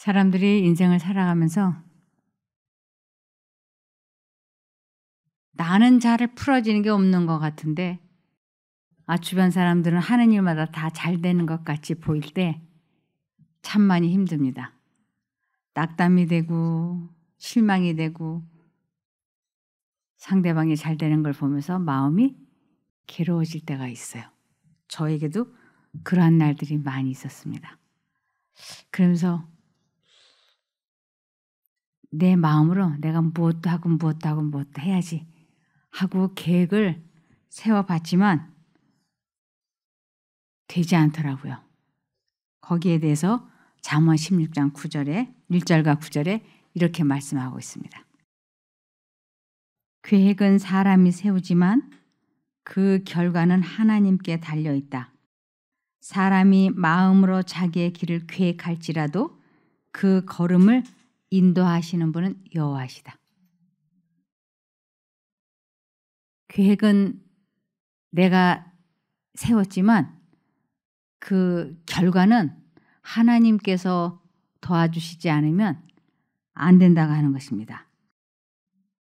사람들이 인생을 살아가면서 나는 잘 풀어지는 게 없는 것 같은데 아 주변 사람들은 하는 일마다 다 잘 되는 것 같이 보일 때 참 많이 힘듭니다. 낙담이 되고 실망이 되고 상대방이 잘 되는 걸 보면서 마음이 괴로워질 때가 있어요. 저에게도 그러한 날들이 많이 있었습니다. 그러면서 내 마음으로 내가 무엇도 하고 무엇도 하고 무엇도 해야지 하고 계획을 세워봤지만 되지 않더라고요. 거기에 대해서 잠언 16장 9절에 1절과 9절에 이렇게 말씀하고 있습니다. 계획은 사람이 세우지만 그 결과는 하나님께 달려 있다. 사람이 마음으로 자기의 길을 계획할지라도 그 걸음을 인도하시는 분은 여호와시다. 계획은 내가 세웠지만 그 결과는 하나님께서 도와주시지 않으면 안 된다고 하는 것입니다.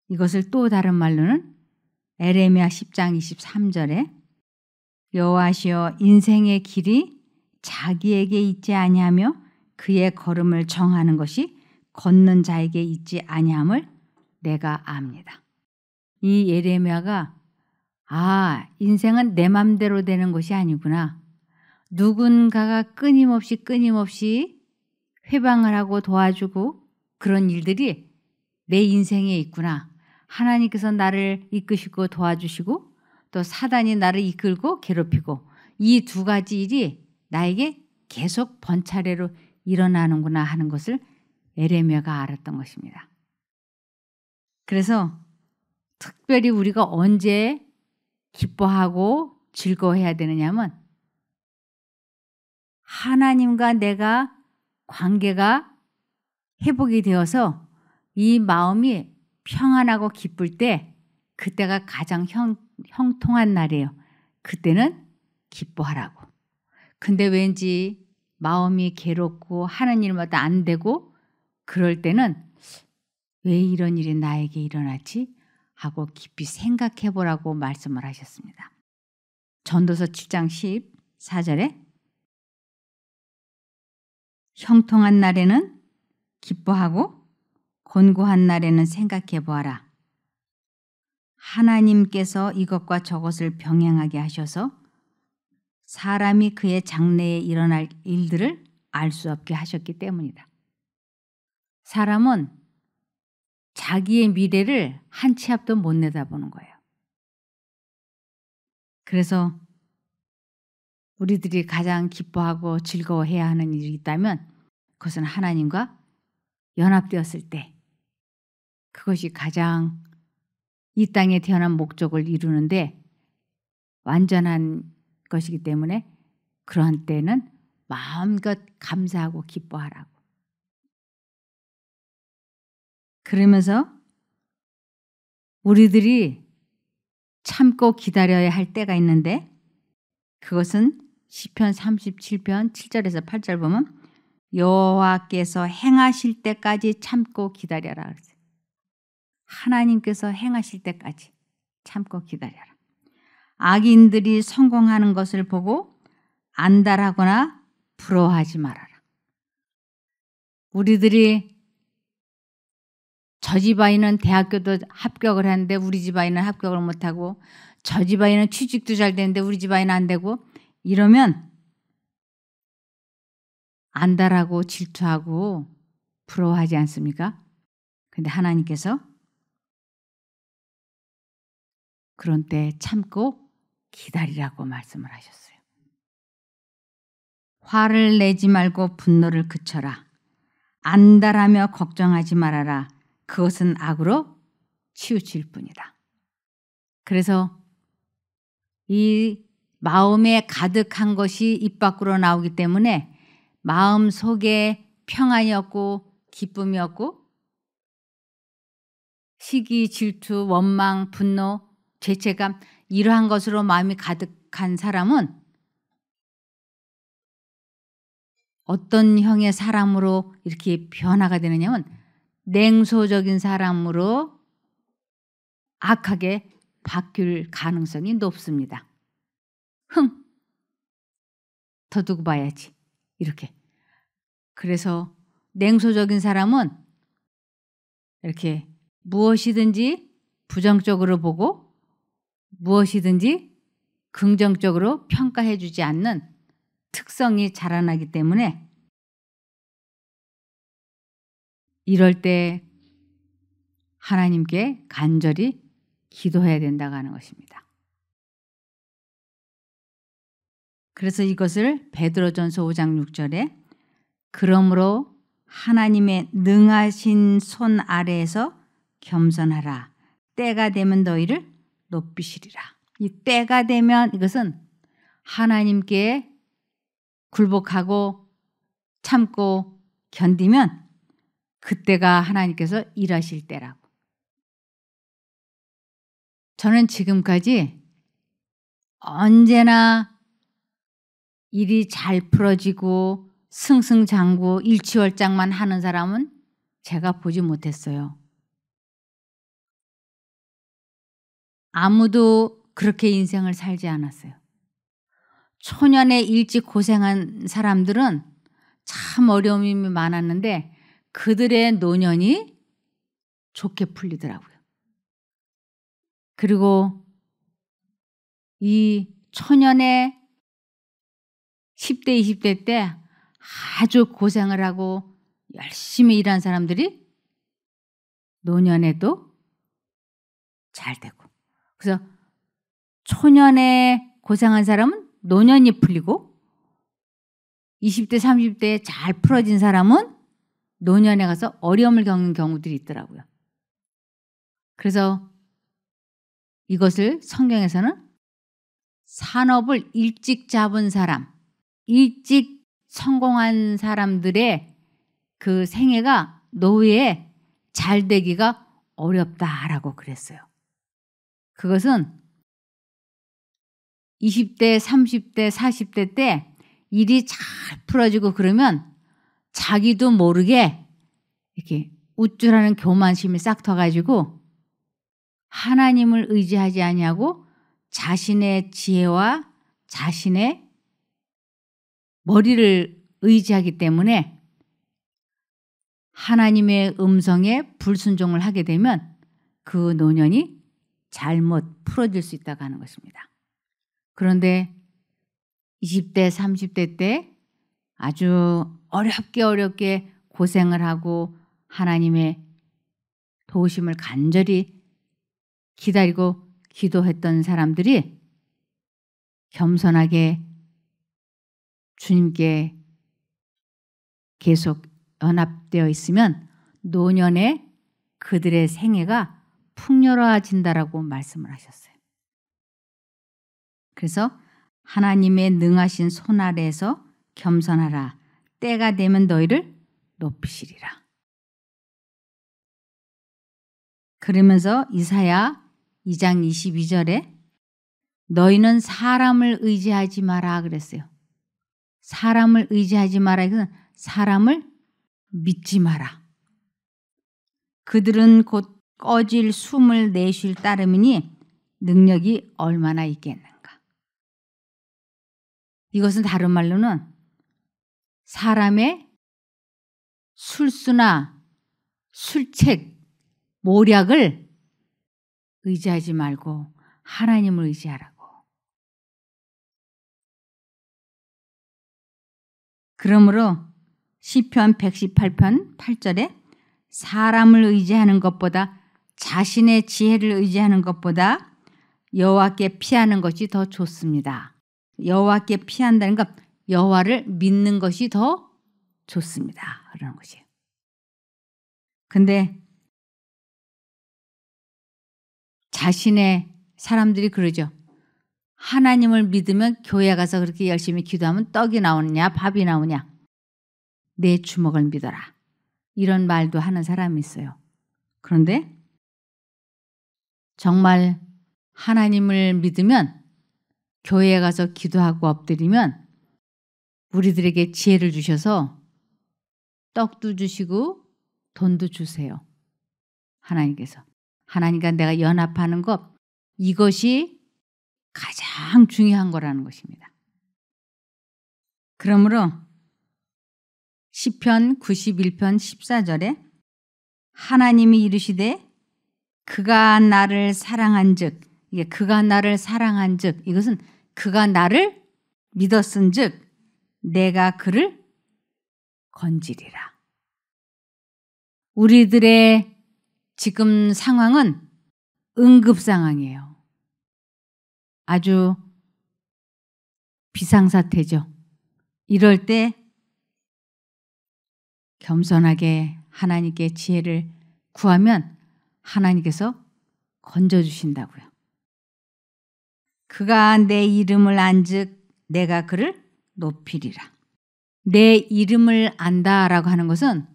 이것을 또 다른 말로는 에레미야 10장 23절에 여호와시여 인생의 길이 자기에게 있지 아니하며 그의 걸음을 정하는 것이 걷는 자에게 있지 아니함을 내가 압니다. 이 예레미야가 아, 인생은 내 맘대로 되는 것이 아니구나. 누군가가 끊임없이 끊임없이 회방을 하고 도와주고 그런 일들이 내 인생에 있구나. 하나님께서 나를 이끄시고 도와주시고 또 사단이 나를 이끌고 괴롭히고 이 두 가지 일이 나에게 계속 번차례로 일어나는구나 하는 것을 에레미야가 알았던 것입니다. 그래서 특별히 우리가 언제 기뻐하고 즐거워해야 되느냐면 하나님과 내가 관계가 회복이 되어서 이 마음이 평안하고 기쁠 때 그때가 가장 형, 형통한 날이에요. 그때는 기뻐하라고. 근데 왠지 마음이 괴롭고 하는 일마다 안 되고 그럴 때는 왜 이런 일이 나에게 일어났지? 하고 깊이 생각해 보라고 말씀을 하셨습니다. 전도서 7장 14절에 형통한 날에는 기뻐하고 곤고한 날에는 생각해 보아라. 하나님께서 이것과 저것을 병행하게 하셔서 사람이 그의 장래에 일어날 일들을 알 수 없게 하셨기 때문이다. 사람은 자기의 미래를 한 치 앞도 못 내다보는 거예요. 그래서 우리들이 가장 기뻐하고 즐거워해야 하는 일이 있다면 그것은 하나님과 연합되었을 때 그것이 가장 이 땅에 태어난 목적을 이루는데 완전한 것이기 때문에 그런 때는 마음껏 감사하고 기뻐하라고. 그러면서 우리들이 참고 기다려야 할 때가 있는데 그것은 시편 37편 7절에서 8절 보면 여호와께서 행하실 때까지 참고 기다려라 그랬 하나님께서 행하실 때까지 참고 기다려라. 악인들이 성공하는 것을 보고 안달하거나 부러워하지 말아라. 우리들이 저집 아이는 대학교도 합격을 했는데 우리 집 아이는 합격을 못하고 저 집 아이는 취직도 잘 되는데 우리 집 아이는 안 되고 이러면 안달하고 질투하고 부러워하지 않습니까? 근데 하나님께서 그런 때 참고 기다리라고 말씀을 하셨어요. 화를 내지 말고 분노를 그쳐라. 안달하며 걱정하지 말아라. 그것은 악으로 치우칠 뿐이다. 그래서 이 마음에 가득한 것이 입 밖으로 나오기 때문에 마음 속에 평안이었고 기쁨이었고 시기, 질투, 원망, 분노, 죄책감 이러한 것으로 마음이 가득한 사람은 어떤 형의 사람으로 이렇게 변화가 되느냐면 냉소적인 사람으로 악하게 바뀔 가능성이 높습니다. 흥! 더 두고 봐야지. 이렇게. 그래서 냉소적인 사람은 이렇게 무엇이든지 부정적으로 보고 무엇이든지 긍정적으로 평가해 주지 않는 특성이 자라나기 때문에 이럴 때 하나님께 간절히 기도해야 된다고 하는 것입니다. 그래서 이것을 베드로전서 5장 6절에 그러므로 하나님의 능하신 손 아래에서 겸손하라 때가 되면 너희를 높이시리라. 이 때가 되면 이것은 하나님께 굴복하고 참고 견디면 그때가 하나님께서 일하실 때라고. 저는 지금까지 언제나 일이 잘 풀어지고 승승장구 일취월장만 하는 사람은 제가 보지 못했어요. 아무도 그렇게 인생을 살지 않았어요. 초년에 일찍 고생한 사람들은 참 어려움이 많았는데 그들의 노년이 좋게 풀리더라고요. 그리고 이 초년에 10대, 20대 때 아주 고생을 하고 열심히 일한 사람들이 노년에도 잘 되고. 그래서 초년에 고생한 사람은 노년이 풀리고 20대, 30대에 잘 풀어진 사람은 노년에 가서 어려움을 겪는 경우들이 있더라고요. 그래서 이것을 성경에서는 산업을 일찍 잡은 사람, 일찍 성공한 사람들의 그 생애가 노후에 잘 되기가 어렵다라고 그랬어요. 그것은 20대, 30대, 40대 때 일이 잘 풀어지고 그러면 자기도 모르게 이렇게 우쭐하는 교만심이 싹 터가지고 하나님을 의지하지 아니하고 자신의 지혜와 자신의 머리를 의지하기 때문에 하나님의 음성에 불순종을 하게 되면 그 노년이 잘못 풀어질 수 있다고 하는 것입니다. 그런데 20대, 30대 때 아주 어렵게 어렵게 고생을 하고 하나님의 도우심을 간절히 기다리고 기도했던 사람들이 겸손하게 주님께 계속 연합되어 있으면 노년에 그들의 생애가 풍요로워진다라고 말씀을 하셨어요. 그래서 하나님의 능하신 손 아래에서 겸손하라. 때가 되면 너희를 높이시리라. 그러면서 이사야 2장 22절에 너희는 사람을 의지하지 마라 그랬어요. 사람을 의지하지 마라. 이은 사람을 믿지 마라. 그들은 곧 꺼질 숨을 내쉴 따름이니 능력이 얼마나 있겠는가. 이것은 다른 말로는 사람의 술수나 술책, 모략을 의지하지 말고 하나님을 의지하라고. 그러므로 시편 118편 8절에 사람을 의지하는 것보다 자신의 지혜를 의지하는 것보다 여호와께 피하는 것이 더 좋습니다. 여호와께 피한다는 것 여호와를 믿는 것이 더 좋습니다. 그는 것이에요. 근데 자신의 사람들이 그러죠. 하나님을 믿으면 교회 가서 그렇게 열심히 기도하면 떡이 나오느냐 밥이 나오냐 내 주먹을 믿어라 이런 말도 하는 사람이 있어요. 그런데 정말 하나님을 믿으면 교회에 가서 기도하고 엎드리면 우리들에게 지혜를 주셔서 떡도 주시고 돈도 주세요. 하나님께서. 하나님과 내가 연합하는 것, 이것이 가장 중요한 거라는 것입니다. 그러므로 시편 91편 14절에 하나님이 이르시되 그가 나를 사랑한즉 그가 나를 사랑한즉 이것은 그가 나를 믿었은즉 내가 그를 건지리라. 우리들의 지금 상황은 응급 상황이에요. 아주 비상사태죠. 이럴 때 겸손하게 하나님께 지혜를 구하면 하나님께서 건져주신다고요. 그가 내 이름을 안즉 내가 그를 높이리라. 내 이름을 안다라고 하는 것은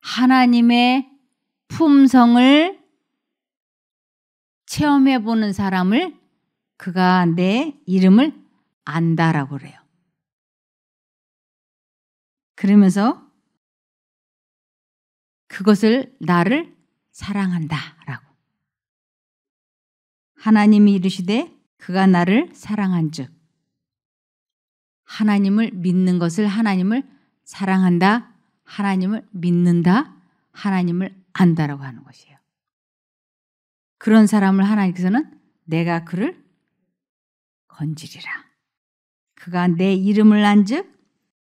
하나님의 품성을 체험해 보는 사람을 그가 내 이름을 안다라고 그래요. 그러면서 그것을 나를 사랑한다라고. 하나님이 이르시되 그가 나를 사랑한즉 하나님을 믿는 것을 하나님을 사랑한다, 하나님을 믿는다, 하나님을 안다라고 하는 것이에요. 그런 사람을 하나님께서는 내가 그를 건지리라. 그가 내 이름을 난즉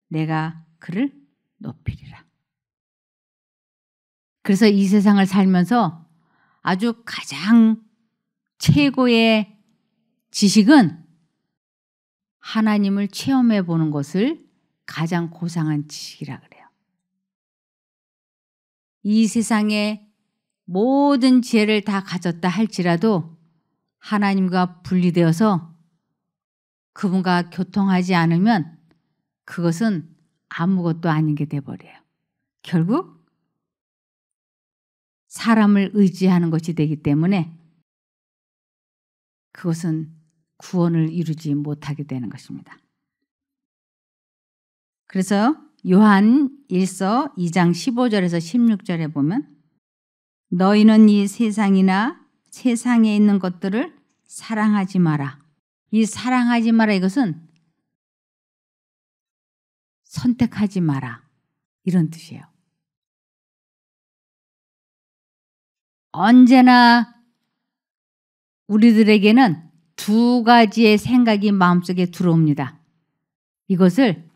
내가 그를 높이리라. 그래서 이 세상을 살면서 아주 가장 최고의 지식은 하나님을 체험해 보는 것을 가장 고상한 지식이라 그래요. 이 세상에 모든 지혜를 다 가졌다 할지라도 하나님과 분리되어서 그분과 교통하지 않으면 그것은 아무것도 아닌 게 돼버려요. 결국 사람을 의지하는 것이 되기 때문에 그것은 구원을 이루지 못하게 되는 것입니다. 그래서 요한 1서 2장 15절에서 16절에 보면 너희는 이 세상이나 세상에 있는 것들을 사랑하지 마라. 이 사랑하지 마라 이것은 선택하지 마라. 이런 뜻이에요. 언제나 우리들에게는 두 가지의 생각이 마음속에 들어옵니다. 이것을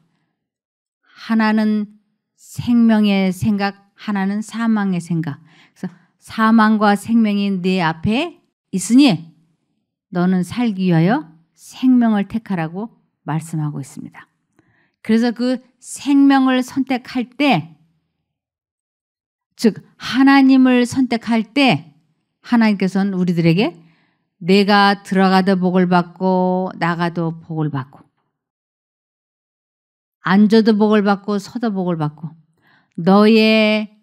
하나는 생명의 생각, 하나는 사망의 생각. 그래서 사망과 생명이 내 앞에 있으니 너는 살기 위하여 생명을 택하라고 말씀하고 있습니다. 그래서 그 생명을 선택할 때, 즉, 하나님을 선택할 때, 하나님께서는 우리들에게 내가 들어가도 복을 받고 나가도 복을 받고 앉아도 복을 받고 서도 복을 받고 너의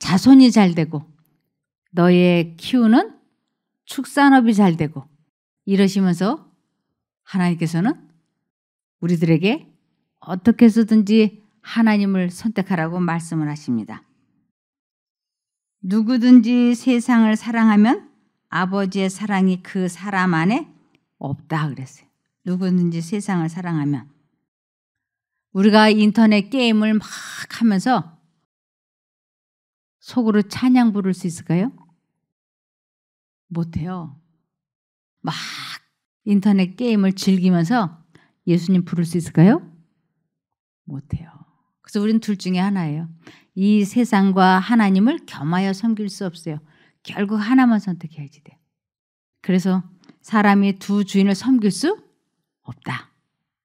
자손이 잘 되고 너의 키우는 축산업이 잘 되고 이러시면서 하나님께서는 우리들에게 어떻게 해서든지 하나님을 선택하라고 말씀을 하십니다. 누구든지 세상을 사랑하면 아버지의 사랑이 그 사람 안에 없다 그랬어요. 누구든지 세상을 사랑하면 우리가 인터넷 게임을 막 하면서 속으로 찬양 부를 수 있을까요? 못해요. 막 인터넷 게임을 즐기면서 예수님 부를 수 있을까요? 못해요. 그래서 우리는 둘 중에 하나예요. 이 세상과 하나님을 겸하여 섬길 수 없어요. 결국 하나만 선택해야지 돼. 그래서 사람이 두 주인을 섬길 수 없다.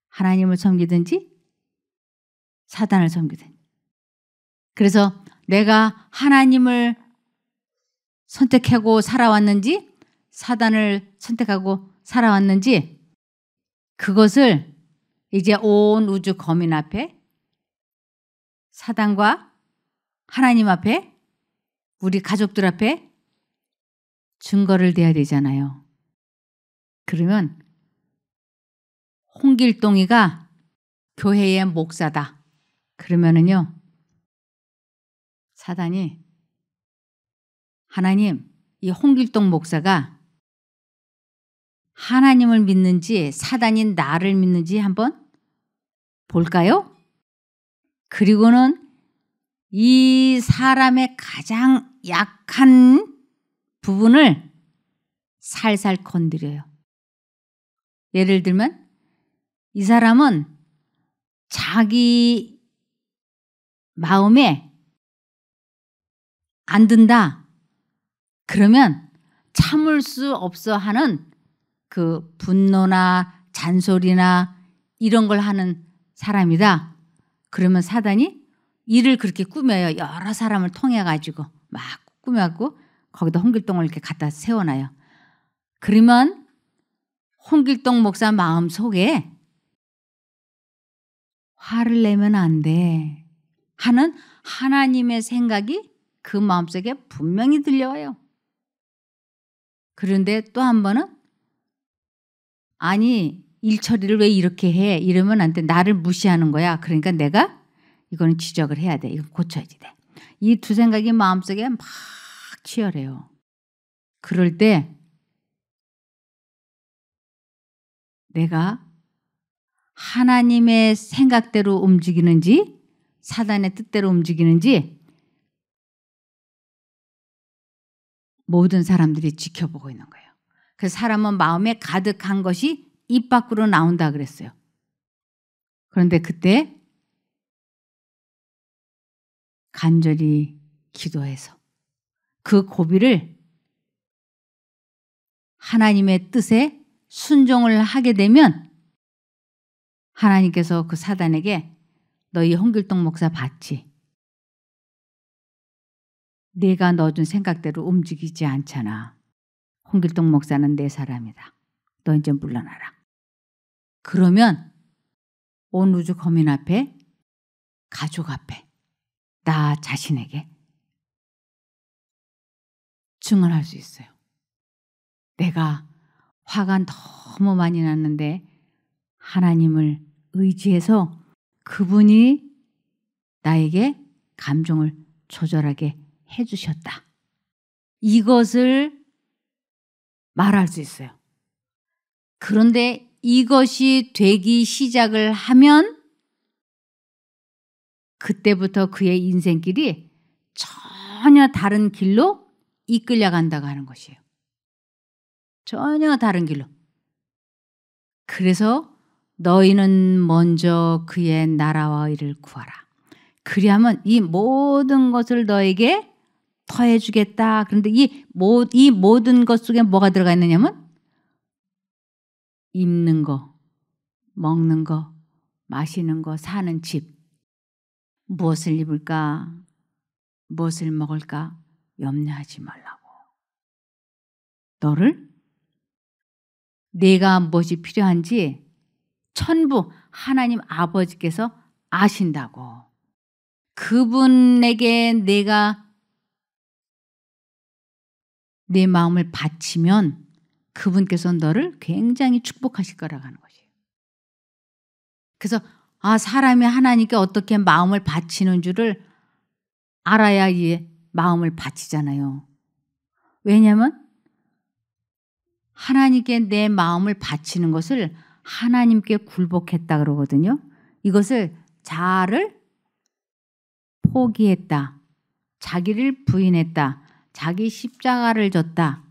하나님을 섬기든지 사단을 섬기든지. 그래서 내가 하나님을 선택하고 살아왔는지 사단을 선택하고 살아왔는지 그것을 이제 온 우주 거민 앞에 사단과 하나님 앞에 우리 가족들 앞에 증거를 대야 되잖아요. 그러면 홍길동이가 교회의 목사다. 그러면은요. 사단이 하나님, 이 홍길동 목사가 하나님을 믿는지 사단이 나를 믿는지 한번 볼까요? 그리고는 이 사람의 가장 약한 부분을 살살 건드려요. 예를 들면 이 사람은 자기 마음에 안 든다. 그러면 참을 수 없어 하는 그 분노나 잔소리나 이런 걸 하는 사람이다. 그러면 사단이 일을 그렇게 꾸며요. 여러 사람을 통해 가지고 막꾸며고 거기다 홍길동을 이렇게 갖다 세워놔요. 그러면 홍길동 목사 마음 속에 화를 내면 안 돼. 하는 하나님의 생각이 그 마음속에 분명히 들려와요. 그런데 또 한 번은 아니 일 처리를 왜 이렇게 해 이러면 안 돼. 나를 무시하는 거야. 그러니까 내가 이거는 지적을 해야 돼. 이거 고쳐야지 돼. 이 두 생각이 마음속에 막 치열해요. 그럴 때 내가 하나님의 생각대로 움직이는지 사단의 뜻대로 움직이는지 모든 사람들이 지켜보고 있는 거예요. 그 사람은 마음에 가득한 것이 입 밖으로 나온다 그랬어요. 그런데 그때 간절히 기도해서 그 고비를 하나님의 뜻에 순종을 하게 되면 하나님께서 그 사단에게 너희 홍길동 목사 봤지. 내가 넣어준 생각대로 움직이지 않잖아. 홍길동 목사는 내 사람이다. 너 이제 물러나라. 그러면 온 우주 거민 앞에 가족 앞에 나 자신에게 집중을 할수 있어요. 내가 화가 너무 많이 났는데 하나님을 의지해서 그분이 나에게 감정을 조절하게 해주셨다. 이것을 말할 수 있어요. 그런데 이것이 되기 시작을 하면 그때부터 그의 인생길이 전혀 다른 길로 이끌려간다고 하는 것이에요. 전혀 다른 길로. 그래서 너희는 먼저 그의 나라와 의를 구하라. 그리하면 이 모든 것을 너에게 더해주겠다. 그런데 이, 모, 이 모든 것 속에 뭐가 들어가 있느냐면 입는 거, 먹는 거, 마시는 거, 사는 집. 무엇을 입을까? 무엇을 먹을까? 염려하지 말라고. 너를 내가 무엇이 필요한지 천부 하나님 아버지께서 아신다고. 그분에게 내가 내 마음을 바치면 그분께서 너를 굉장히 축복하실 거라고 하는 것이에요. 그래서 아 사람이 하나님께 어떻게 마음을 바치는 줄을 알아야 이 마음을 바치잖아요. 왜냐면 하 하나님께 내 마음을 바치는 것을 하나님께 굴복했다 그러거든요. 이것을 자아를 포기했다. 자기를 부인했다. 자기 십자가를 졌다.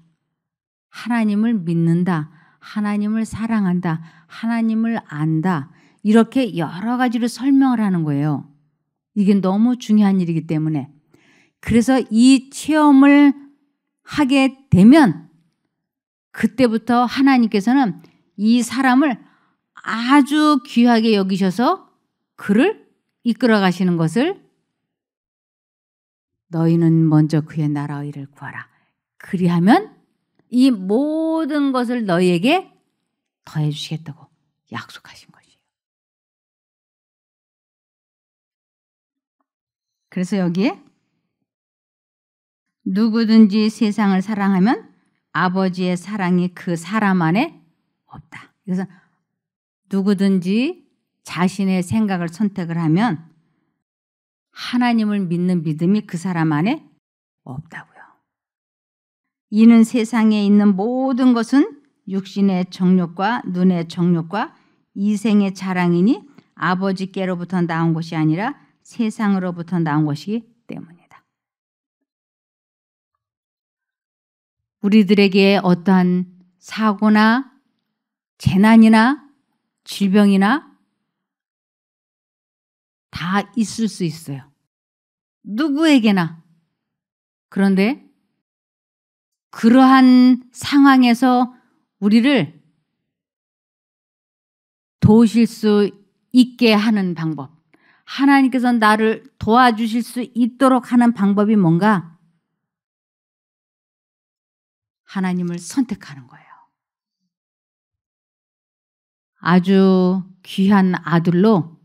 하나님을 믿는다. 하나님을 사랑한다. 하나님을 안다. 이렇게 여러 가지로 설명을 하는 거예요. 이게 너무 중요한 일이기 때문에 그래서 이 체험을 하게 되면 그때부터 하나님께서는 이 사람을 아주 귀하게 여기셔서 그를 이끌어 가시는 것을 너희는 먼저 그의 나라의 일을 구하라. 그리하면 이 모든 것을 너희에게 더해 주시겠다고 약속하신 것이에요. 그래서 여기에 누구든지 세상을 사랑하면 아버지의 사랑이 그 사람 안에 없다. 그래서 누구든지 자신의 생각을 선택을 하면 하나님을 믿는 믿음이 그 사람 안에 없다고요. 이는 세상에 있는 모든 것은 육신의 정욕과 눈의 정욕과 이생의 자랑이니 아버지께로부터 나온 것이 아니라 세상으로부터 나온 것이기 때문이에요. 우리들에게 어떠한 사고나 재난이나 질병이나 다 있을 수 있어요. 누구에게나. 그런데 그러한 상황에서 우리를 도우실 수 있게 하는 방법. 하나님께서 나를 도와주실 수 있도록 하는 방법이 뭔가? 하나님을 선택하는 거예요. 아주 귀한 아들로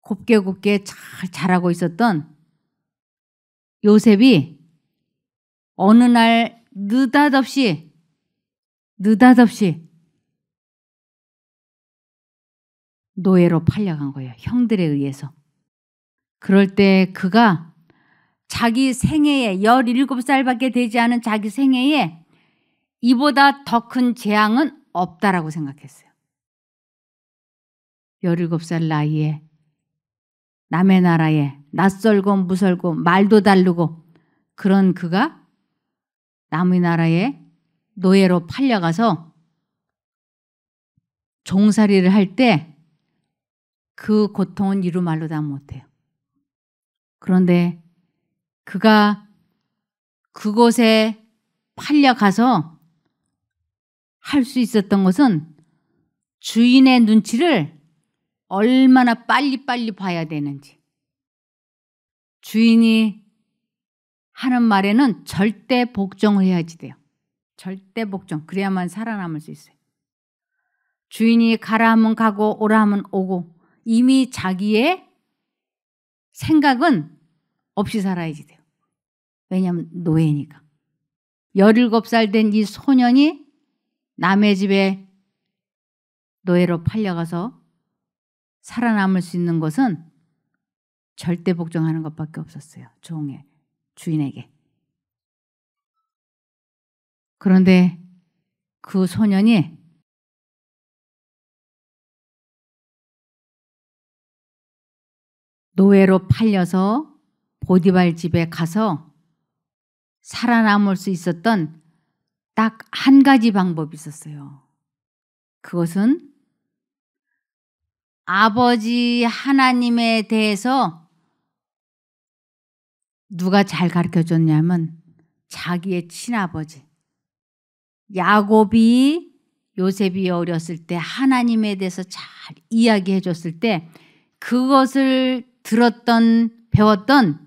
곱게 곱게 잘 자라고 있었던 요셉이 어느 날 느닷없이 느닷없이 노예로 팔려간 거예요. 형들에 의해서. 그럴 때 그가 자기 생애에 17살밖에 되지 않은 자기 생애에 이보다 더 큰 재앙은 없다라고 생각했어요. 17살 나이에 남의 나라에 낯설고 무설고 말도 다르고 그런 그가 남의 나라에 노예로 팔려가서 종살이를 할 때 그 고통은 이루 말로 다 못해요. 그런데 그가 그곳에 팔려가서 할 수 있었던 것은 주인의 눈치를 얼마나 빨리빨리 봐야 되는지. 주인이 하는 말에는 절대 복종을 해야지 돼요. 절대 복종. 그래야만 살아남을 수 있어요. 주인이 가라 하면 가고 오라 하면 오고 이미 자기의 생각은 없이 살아야지 돼요. 왜냐하면 노예니까. 17살 된 이 소년이 남의 집에 노예로 팔려가서 살아남을 수 있는 것은 절대 복종하는 것밖에 없었어요. 종의 주인에게. 그런데 그 소년이 노예로 팔려서 보디발 집에 가서 살아남을 수 있었던 딱 한 가지 방법이 있었어요. 그것은 아버지 하나님에 대해서 누가 잘 가르쳐 줬냐면 자기의 친아버지 야곱이 요셉이 어렸을 때 하나님에 대해서 잘 이야기해 줬을 때 그것을 들었던 배웠던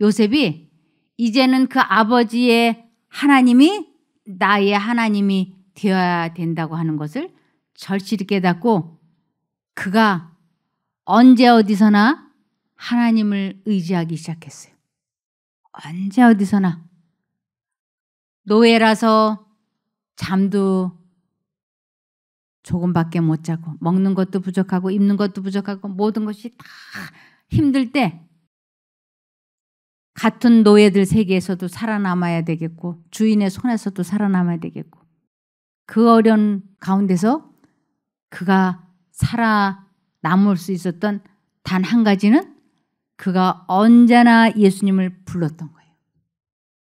요셉이 이제는 그 아버지의 하나님이 나의 하나님이 되어야 된다고 하는 것을 절실히 깨닫고 그가 언제 어디서나 하나님을 의지하기 시작했어요. 언제 어디서나. 노예라서 잠도 조금밖에 못 자고 먹는 것도 부족하고 입는 것도 부족하고 모든 것이 다 힘들 때 같은 노예들 세계에서도 살아남아야 되겠고 주인의 손에서도 살아남아야 되겠고 그 어려운 가운데서 그가 살아남을 수 있었던 단 한 가지는 그가 언제나 예수님을 불렀던 거예요.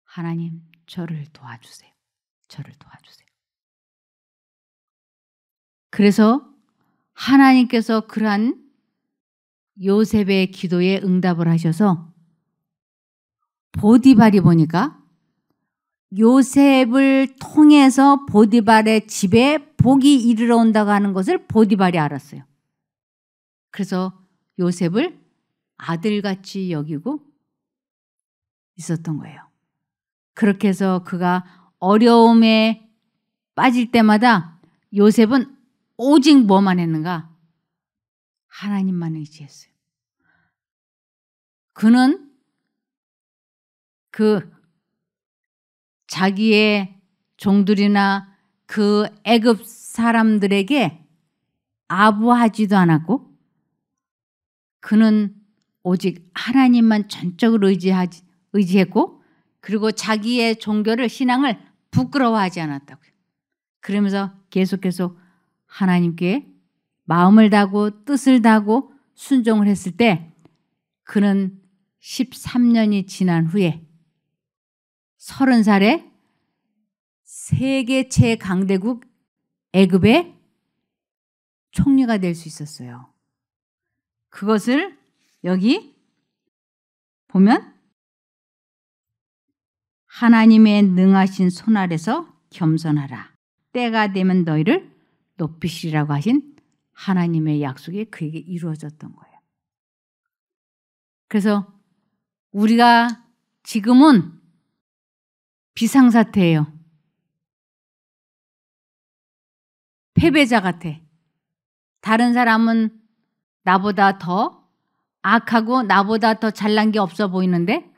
하나님, 저를 도와주세요. 저를 도와주세요. 그래서 하나님께서 그러한 요셉의 기도에 응답을 하셔서 보디발이 보니까 요셉을 통해서 보디발의 집에 복이 이르러 온다고 하는 것을 보디발이 알았어요. 그래서 요셉을 아들같이 여기고 있었던 거예요. 그렇게 해서 그가 어려움에 빠질 때마다 요셉은 오직 뭐만 했는가? 하나님만 의지했어요. 그는 그 자기의 종들이나 그애급 사람들에게 아부하지도 않았고 그는 오직 하나님만 전적으로 의지하지, 의지했고 그리고 자기의 종교를 신앙을 부끄러워하지 않았다고요. 그러면서 계속 계속 하나님께 마음을 다고 뜻을 다고 순종을 했을 때 그는 13년이 지난 후에 서른 살에 세계 최강대국 애급의 총리가 될 수 있었어요. 그것을 여기 보면 하나님의 능하신 손 아래서 겸손하라. 때가 되면 너희를 높이시라고 하신 하나님의 약속이 그에게 이루어졌던 거예요. 그래서 우리가 지금은 비상사태예요. 패배자 같아. 다른 사람은 나보다 더 악하고 나보다 더 잘난 게 없어 보이는데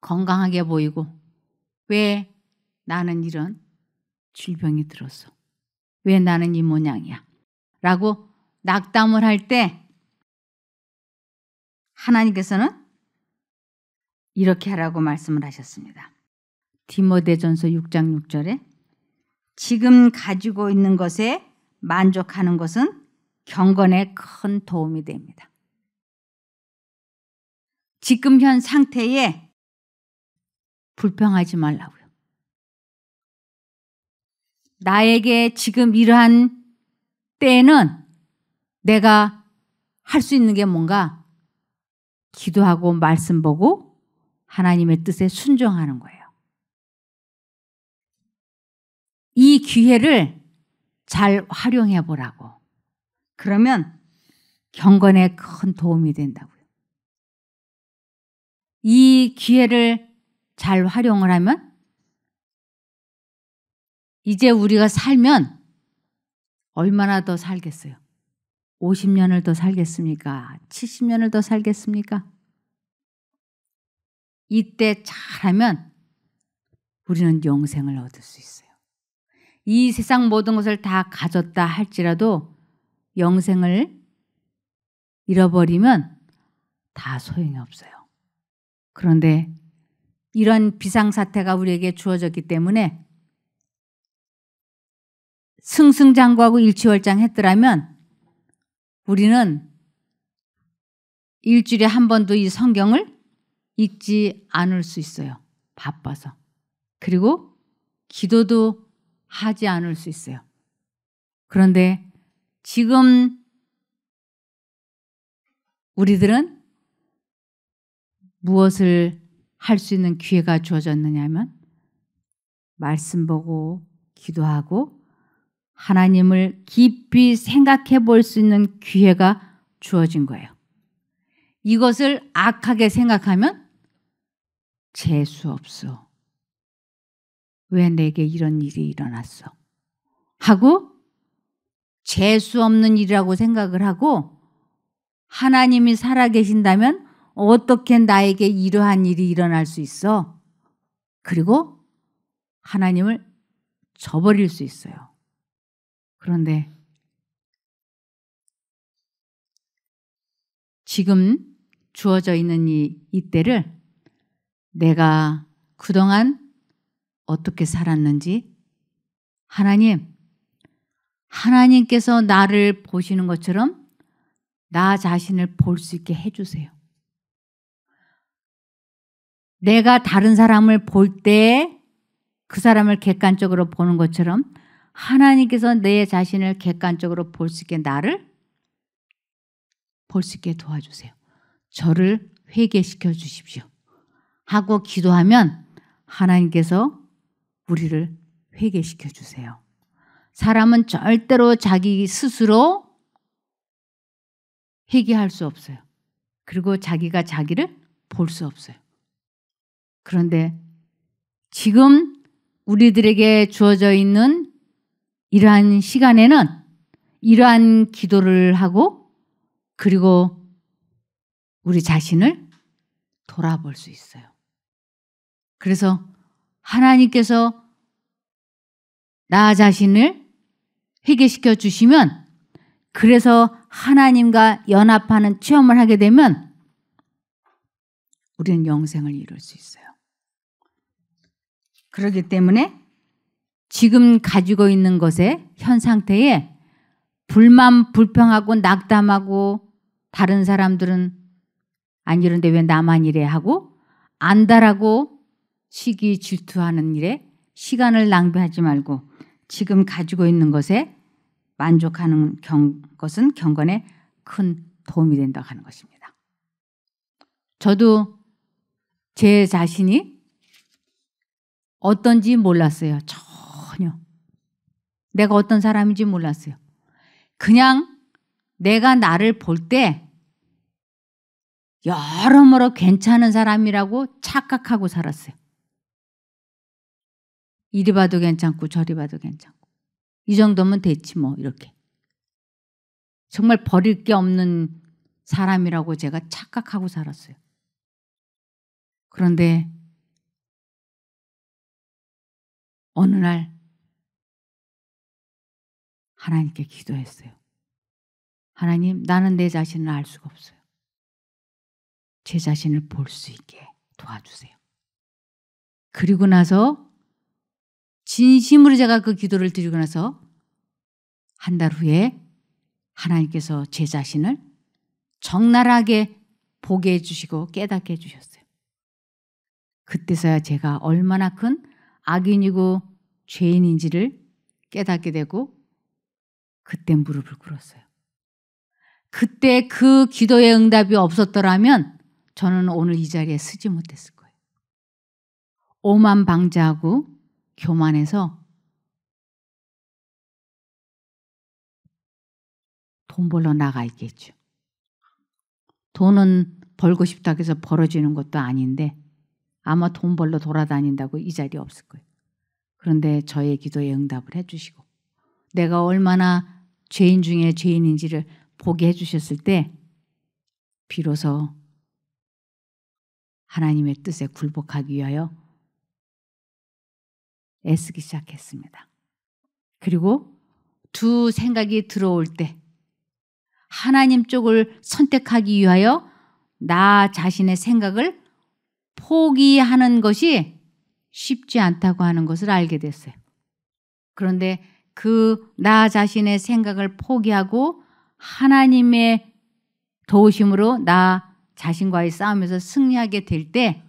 건강하게 보이고 왜 나는 이런 질병이 들었어? 왜 나는 이 모양이야? 라고 낙담을 할 때 하나님께서는 이렇게 하라고 말씀을 하셨습니다. 디모데전서 6장 6절에 지금 가지고 있는 것에 만족하는 것은 경건에 큰 도움이 됩니다. 지금 현 상태에 불평하지 말라고요. 나에게 지금 이러한 때에는 내가 할 수 있는 게 뭔가 기도하고 말씀 보고 하나님의 뜻에 순종하는 거예요. 이 기회를 잘 활용해 보라고. 그러면 경건에 큰 도움이 된다고요. 이 기회를 잘 활용을 하면 이제 우리가 살면 얼마나 더 살겠어요? 50년을 더 살겠습니까? 70년을 더 살겠습니까? 이때 잘하면 우리는 영생을 얻을 수 있어요. 이 세상 모든 것을 다 가졌다 할지라도 영생을 잃어버리면 다 소용이 없어요. 그런데 이런 비상사태가 우리에게 주어졌기 때문에 승승장구하고 일치월장 했더라면 우리는 일주일에 한 번도 이 성경을 읽지 않을 수 있어요. 바빠서. 그리고 기도도 하지 않을 수 있어요. 그런데 지금 우리들은 무엇을 할 수 있는 기회가 주어졌느냐면 말씀 보고 기도하고 하나님을 깊이 생각해 볼 수 있는 기회가 주어진 거예요. 이것을 악하게 생각하면 재수 없어. 왜 내게 이런 일이 일어났어? 하고 재수 없는 일이라고 생각을 하고 하나님이 살아계신다면 어떻게 나에게 이러한 일이 일어날 수 있어? 그리고 하나님을 저버릴 수 있어요. 그런데 지금 주어져 있는 이, 이때를 내가 그동안 어떻게 살았는지 하나님, 하나님께서 나를 보시는 것처럼 나 자신을 볼 수 있게 해주세요. 내가 다른 사람을 볼 때 그 사람을 객관적으로 보는 것처럼 하나님께서 내 자신을 객관적으로 볼 수 있게 나를 볼 수 있게 도와주세요. 저를 회개시켜 주십시오. 하고 기도하면 하나님께서 우리를 회개시켜 주세요. 사람은 절대로 자기 스스로 회개할 수 없어요. 그리고 자기가 자기를 볼 수 없어요. 그런데 지금 우리들에게 주어져 있는 이러한 시간에는 이러한 기도를 하고 그리고 우리 자신을 돌아볼 수 있어요. 그래서 하나님께서 나 자신을 회개시켜 주시면 그래서 하나님과 연합하는 체험을 하게 되면 우리는 영생을 이룰 수 있어요. 그렇기 때문에 지금 가지고 있는 것에 현 상태에 불만 불평하고 낙담하고 다른 사람들은 안 이런데 왜 나만 이래 하고 안달하고 시기 질투하는 일에 시간을 낭비하지 말고 지금 가지고 있는 것에 만족하는 경, 것은 경건에 큰 도움이 된다고 하는 것입니다. 저도 제 자신이 어떤지 몰랐어요. 전혀. 내가 어떤 사람인지 몰랐어요. 그냥 내가 나를 볼 때 여러모로 괜찮은 사람이라고 착각하고 살았어요. 이리 봐도 괜찮고 저리 봐도 괜찮고 이 정도면 됐지 뭐 이렇게 정말 버릴 게 없는 사람이라고 제가 착각하고 살았어요. 그런데 어느 날 하나님께 기도했어요. 하나님, 나는 내 자신을 알 수가 없어요. 제 자신을 볼 수 있게 도와주세요. 그리고 나서 진심으로 제가 그 기도를 드리고 나서 한 달 후에 하나님께서 제 자신을 적나라하게 보게 해주시고 깨닫게 해주셨어요. 그때서야 제가 얼마나 큰 악인이고 죄인인지를 깨닫게 되고 그때 무릎을 꿇었어요. 그때 그 기도의 응답이 없었더라면 저는 오늘 이 자리에 쓰지 못했을 거예요. 오만 방자하고 교만해서 돈 벌러 나가 있겠죠. 돈은 벌고 싶다고 해서 벌어지는 것도 아닌데 아마 돈 벌러 돌아다닌다고 이 자리에 없을 거예요. 그런데 저의 기도에 응답을 해주시고 내가 얼마나 죄인 중에 죄인인지를 보게 해주셨을 때 비로소 하나님의 뜻에 굴복하기 위하여 애쓰기 시작했습니다. 그리고 두 생각이 들어올 때 하나님 쪽을 선택하기 위하여 나 자신의 생각을 포기하는 것이 쉽지 않다고 하는 것을 알게 됐어요. 그런데 그 나 자신의 생각을 포기하고 하나님의 도우심으로 나 자신과의 싸움에서 승리하게 될 때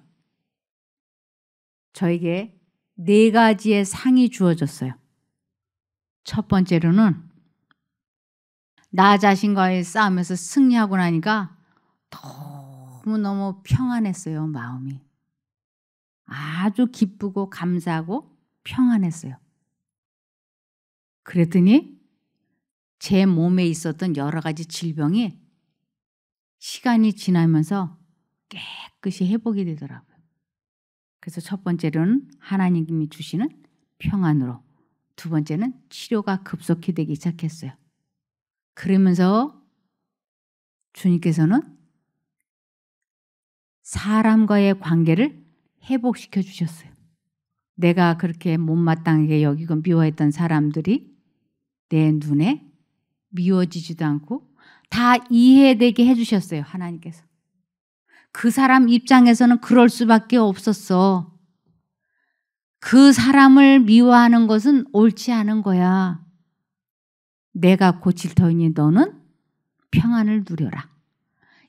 저에게 네 가지의 상이 주어졌어요. 첫 번째로는 나 자신과의 싸움에서 승리하고 나니까 너무너무 평안했어요, 마음이. 아주 기쁘고 감사하고 평안했어요. 그랬더니 제 몸에 있었던 여러 가지 질병이 시간이 지나면서 깨끗이 회복이 되더라고요. 그래서 첫 번째로는 하나님이 주시는 평안으로 두 번째는 치료가 급속히 되기 시작했어요. 그러면서 주님께서는 사람과의 관계를 회복시켜 주셨어요. 내가 그렇게 못마땅하게 여기고 미워했던 사람들이 내 눈에 미워지지도 않고 다 이해되게 해주셨어요. 하나님께서. 그 사람 입장에서는 그럴 수밖에 없었어. 그 사람을 미워하는 것은 옳지 않은 거야. 내가 고칠 터이니 너는 평안을 누려라.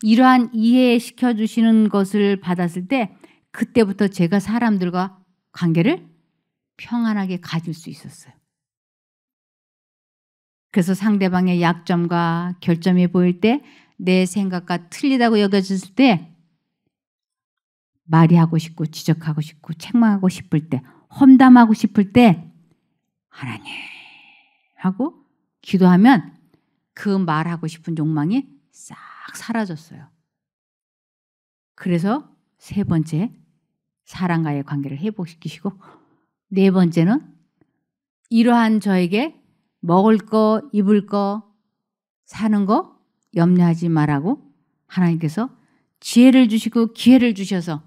이러한 이해시켜 주시는 것을 받았을 때 그때부터 제가 사람들과 관계를 평안하게 가질 수 있었어요. 그래서 상대방의 약점과 결점이 보일 때 내 생각과 틀리다고 여겨졌을 때 말이하고 싶고 지적하고 싶고 책망하고 싶을 때 험담하고 싶을 때 하나님 하고 기도하면 그 말하고 싶은 욕망이 싹 사라졌어요. 그래서 세 번째 사랑과의 관계를 회복시키시고 네 번째는 이러한 저에게 먹을 거, 입을 거, 사는 거 염려하지 말라고 하나님께서 지혜를 주시고 기회를 주셔서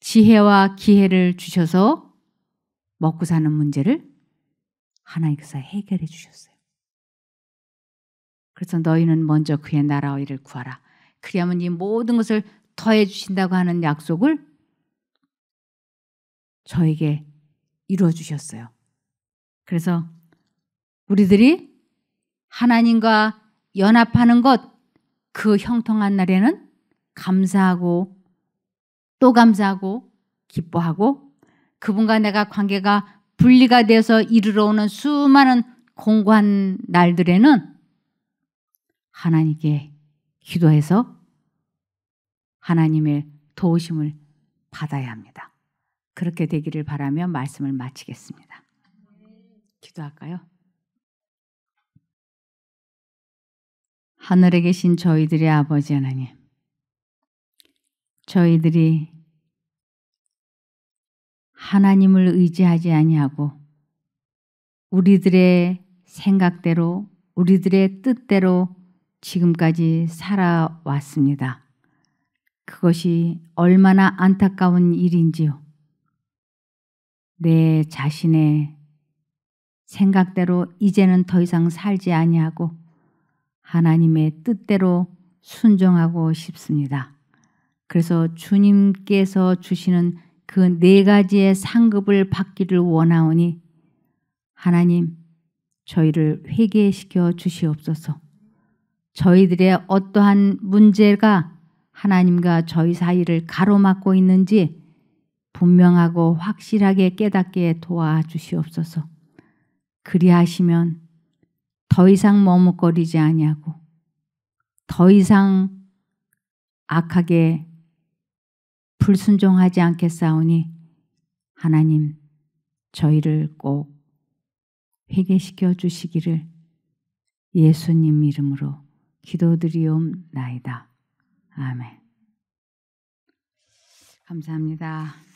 지혜와 기회를 주셔서 먹고 사는 문제를 하나님께서 해결해 주셨어요. 그래서 너희는 먼저 그의 나라와 이를 구하라. 그리하면 이 모든 것을 더해 주신다고 하는 약속을 저에게 이루어 주셨어요. 그래서 우리들이 하나님과 연합하는 것, 그 형통한 날에는 감사하고 또 감사하고 기뻐하고 그분과 내가 관계가 분리가 돼서 이르러 오는 수많은 공고한 날들에는 하나님께 기도해서 하나님의 도우심을 받아야 합니다. 그렇게 되기를 바라며 말씀을 마치겠습니다. 기도할까요? 하늘에 계신 저희들의 아버지 하나님, 저희들이 하나님을 의지하지 아니하고 우리들의 생각대로 우리들의 뜻대로 지금까지 살아왔습니다. 그것이 얼마나 안타까운 일인지요. 내 자신의 생각대로 이제는 더 이상 살지 아니하고 하나님의 뜻대로 순종하고 싶습니다. 그래서 주님께서 주시는 그 네 가지의 상급을 받기를 원하오니 하나님 저희를 회개시켜 주시옵소서. 저희들의 어떠한 문제가 하나님과 저희 사이를 가로막고 있는지 분명하고 확실하게 깨닫게 도와주시옵소서. 그리하시면 더 이상 머뭇거리지 아니하고 더 이상 악하게 불순종하지 않겠사오니 하나님 저희를 꼭 회개시켜 주시기를 예수님 이름으로 기도드리옵나이다. 아멘. 감사합니다.